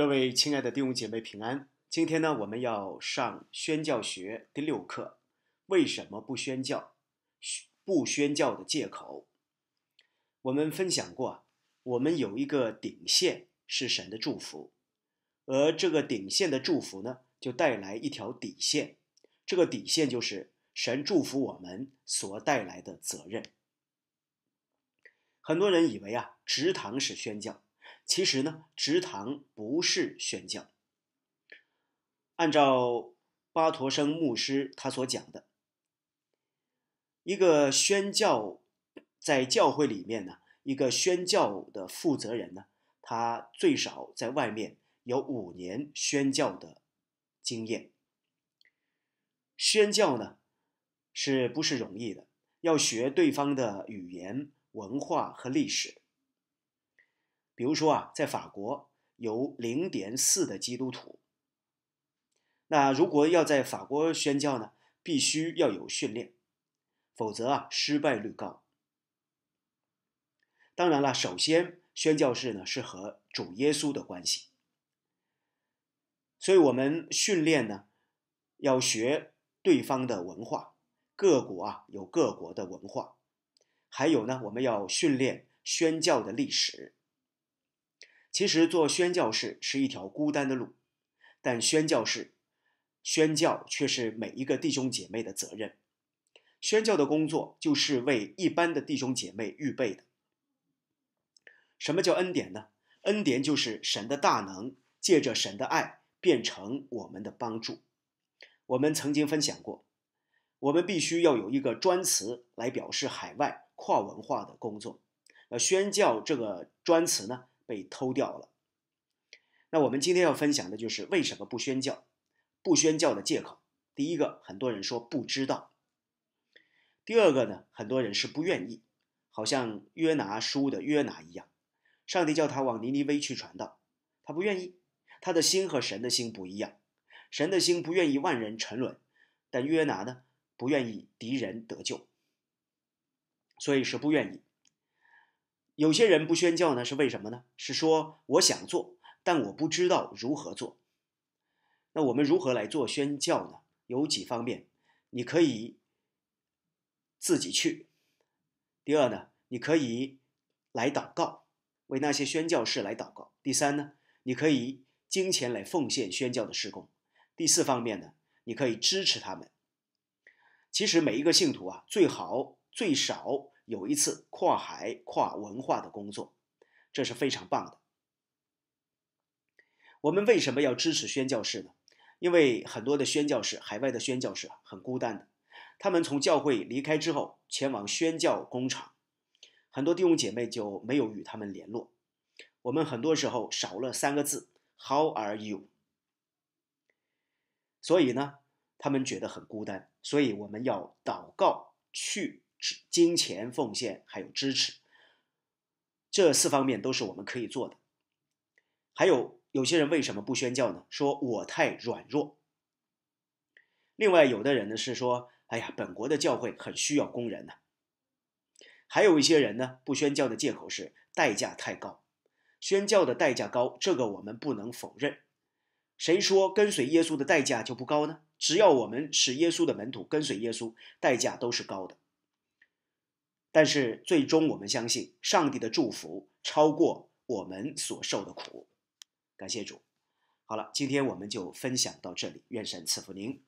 各位亲爱的弟兄姐妹平安，今天呢，我们要上宣教学第六课，为什么不宣教？不宣教的借口，我们分享过，我们有一个顶线是神的祝福，而这个顶线的祝福呢，就带来一条底线，这个底线就是神祝福我们所带来的责任。很多人以为啊，直堂是宣教。其实呢，职堂不是宣教。按照巴陀生牧师他所讲的，一个宣教在教会里面呢，一个宣教的负责人呢，他最少在外面有五年宣教的经验。宣教呢，是不是容易的？要学对方的语言、文化和历史。比如说啊，在法国有零点四的基督徒，那如果要在法国宣教呢，必须要有训练，否则啊失败率高。当然了，首先宣教士呢是和主耶稣的关系，所以我们训练呢要学对方的文化，各国啊有各国的文化，还有呢我们要训练宣教的历史。其实做宣教士是一条孤单的路，但宣教士宣教却是每一个弟兄姐妹的责任。宣教的工作就是为一般的弟兄姐妹预备的。什么叫恩典呢？恩典就是神的大能借着神的爱变成我们的帮助。我们曾经分享过，我们必须要有一个专词来表示海外跨文化的工作。呃，宣教这个专词呢？被偷掉了。那我们今天要分享的就是为什么不宣教，不宣教的借口。第一个，很多人说不知道；第二个呢，很多人是不愿意，好像约拿书的约拿一样，上帝叫他往尼尼微去传道，他不愿意，他的心和神的心不一样，神的心不愿意万人沉沦，但约拿呢，不愿意敌人得救，所以是不愿意。有些人不宣教呢，是为什么呢？是说我想做，但我不知道如何做。那我们如何来做宣教呢？有几方面，你可以自己去。第二呢，你可以来祷告，为那些宣教士来祷告。第三呢，你可以金钱来奉献宣教的施工。第四方面呢，你可以支持他们。其实每一个信徒啊，最好最少。有一次跨海、跨文化的工作，这是非常棒的。我们为什么要支持宣教士呢？因为很多的宣教士，海外的宣教士很孤单的。他们从教会离开之后，前往宣教工厂，很多弟兄姐妹就没有与他们联络。我们很多时候少了三个字 “How are you”，所以呢，他们觉得很孤单。所以我们要祷告去。金钱、奉献还有支持，这四方面都是我们可以做的。还有有些人为什么不宣教呢？说我太软弱。另外有的人呢是说：“哎呀，本国的教会很需要工人呢。”还有一些人呢不宣教的借口是代价太高。宣教的代价高，这个我们不能否认。谁说跟随耶稣的代价就不高呢？只要我们是耶稣的门徒，跟随耶稣，代价都是高的。但是最终，我们相信上帝的祝福超过我们所受的苦。感谢主。好了，今天我们就分享到这里。愿神赐福您。